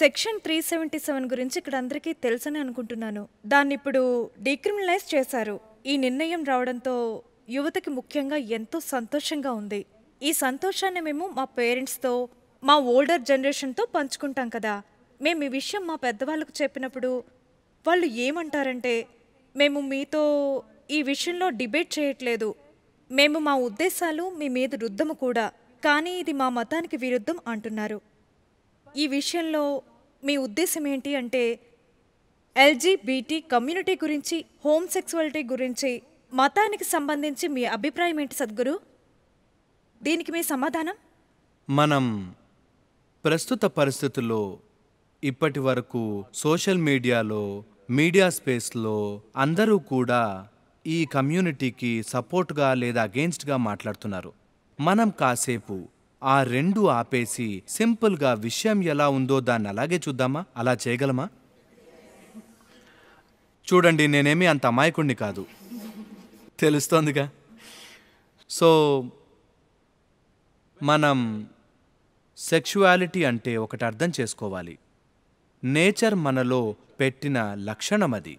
section three seventy seven గురించి ఇక్కడ అందరికీ తెలుసని అనుకుంటున్నాను దాన్ని ఇప్పుడు డీక్రిమినలైజ్ చేశారు ఈ నిర్ణయం రావడంతో యువతకి ముఖ్యంగా ఎంతో సంతోషంగా ఉంది ఈ సంతోషాన్ని మేము మా పేరెంట్స్తో మా ఓల్డర్ జనరేషన్తో పంచుకుంటాం కదా మేము ఈ విషయం మా పెద్దవాళ్ళకు చెప్పినప్పుడు వాళ్ళు ఏమంటారంటే మేము మీతో ఈ విషయంలో డిబేట్ చేయట్లేదు మేము మా ఉద్దేశాలు మీ మీద రుద్దము కూడా కానీ ఇది మా మతానికి విరుద్ధం అంటున్నారు ఈ విషయంలో మీ ఉద్దేశం ఏంటి అంటే ఎల్జీబీటీ కమ్యూనిటీ గురించి హోమ్ సెక్సువాలిటీ గురించి మతానికి సంబంధించి మీ అభిప్రాయం ఏంటి సద్గురు దీనికి మీ సమాధానం మనం ప్రస్తుత పరిస్థితుల్లో ఇప్పటి వరకు సోషల్ మీడియాలో మీడియా స్పేస్లో అందరూ కూడా ఈ కమ్యూనిటీకి సపోర్ట్గా లేదా అగెయిన్స్ట్గా మాట్లాడుతున్నారు మనం కాసేపు ఆ రెండు ఆపేసి సింపుల్గా విషయం ఎలా ఉందో దాన్ని అలాగే చూద్దామా అలా చేయగలమా చూడండి నేనేమి అంత అమాయకుణ్ణి కాదు తెలుస్తోందిగా సో మనం సెక్షువాలిటీ అంటే ఒకటి అర్థం చేసుకోవాలి నేచర్ మనలో పెట్టిన లక్షణం అది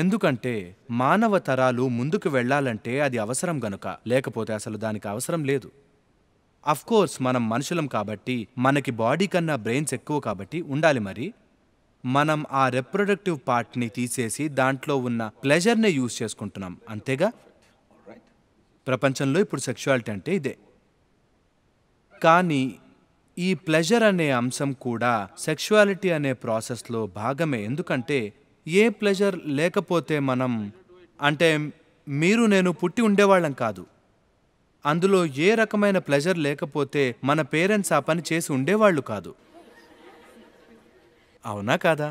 ఎందుకంటే మానవ తరాలు ముందుకు వెళ్లాలంటే అది అవసరం గనుక లేకపోతే అసలు దానికి అవసరం లేదు కోర్స్ మనం మనుషులం కాబట్టి మనకి బాడీ కన్నా బ్రెయిన్స్ ఎక్కువ కాబట్టి ఉండాలి మరి మనం ఆ రిప్రొడక్టివ్ పార్ట్ని తీసేసి దాంట్లో ఉన్న ప్లెజర్నే యూజ్ చేసుకుంటున్నాం అంతేగా ప్రపంచంలో ఇప్పుడు సెక్షువాలిటీ అంటే ఇదే కానీ ఈ ప్లెజర్ అనే అంశం కూడా సెక్షువాలిటీ అనే ప్రాసెస్లో భాగమే ఎందుకంటే ఏ ప్లెజర్ లేకపోతే మనం అంటే మీరు నేను పుట్టి ఉండేవాళ్ళం కాదు అందులో ఏ రకమైన ప్లెజర్ లేకపోతే మన పేరెంట్స్ ఆ పని చేసి ఉండేవాళ్ళు కాదు అవునా కాదా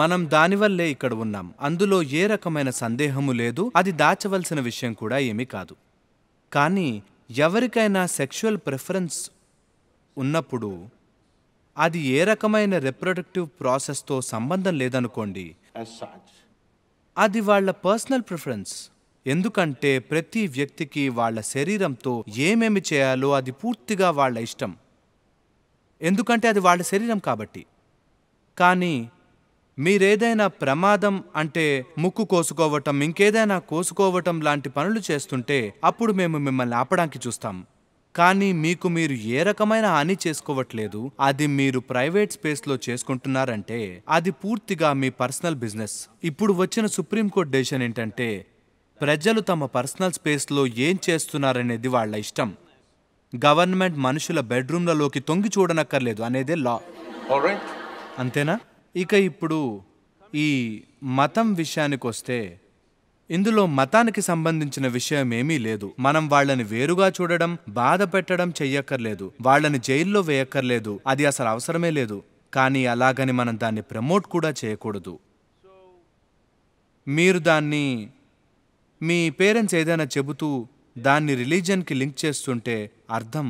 మనం దానివల్లే ఇక్కడ ఉన్నాం అందులో ఏ రకమైన సందేహము లేదు అది దాచవలసిన విషయం కూడా ఏమీ కాదు కానీ ఎవరికైనా సెక్షువల్ ప్రిఫరెన్స్ ఉన్నప్పుడు అది ఏ రకమైన రిప్రొడక్టివ్ ప్రాసెస్తో సంబంధం లేదనుకోండి అది వాళ్ళ పర్సనల్ ప్రిఫరెన్స్ ఎందుకంటే ప్రతి వ్యక్తికి వాళ్ళ శరీరంతో ఏమేమి చేయాలో అది పూర్తిగా వాళ్ళ ఇష్టం ఎందుకంటే అది వాళ్ళ శరీరం కాబట్టి కానీ మీరేదైనా ప్రమాదం అంటే ముక్కు కోసుకోవటం ఇంకేదైనా కోసుకోవటం లాంటి పనులు చేస్తుంటే అప్పుడు మేము మిమ్మల్ని ఆపడానికి చూస్తాం కానీ మీకు మీరు ఏ రకమైన హాని చేసుకోవట్లేదు అది మీరు ప్రైవేట్ స్పేస్లో చేసుకుంటున్నారంటే అది పూర్తిగా మీ పర్సనల్ బిజినెస్ ఇప్పుడు వచ్చిన సుప్రీంకోర్టు డెసిషన్ ఏంటంటే ప్రజలు తమ పర్సనల్ స్పేస్లో ఏం చేస్తున్నారనేది వాళ్ళ ఇష్టం గవర్నమెంట్ మనుషుల బెడ్రూమ్లలోకి తొంగి చూడనక్కర్లేదు అనేదే లా అంతేనా ఇక ఇప్పుడు ఈ మతం విషయానికి వస్తే ఇందులో మతానికి సంబంధించిన విషయం ఏమీ లేదు మనం వాళ్ళని వేరుగా చూడడం బాధ పెట్టడం చెయ్యక్కర్లేదు వాళ్ళని జైల్లో వేయక్కర్లేదు అది అసలు అవసరమే లేదు కానీ అలాగని మనం దాన్ని ప్రమోట్ కూడా చేయకూడదు మీరు దాన్ని మీ పేరెంట్స్ ఏదైనా చెబుతూ దాన్ని రిలీజన్కి లింక్ చేస్తుంటే అర్థం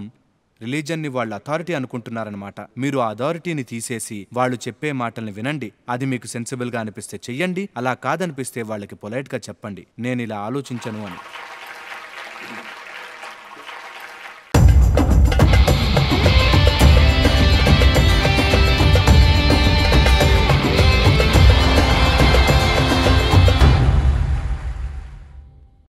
రిలీజన్ని వాళ్ళ అథారిటీ అనుకుంటున్నారనమాట మీరు ఆ అథారిటీని తీసేసి వాళ్ళు చెప్పే మాటల్ని వినండి అది మీకు సెన్సిబుల్గా అనిపిస్తే చెయ్యండి అలా కాదనిపిస్తే వాళ్ళకి పొలైట్గా చెప్పండి నేను ఇలా ఆలోచించను అని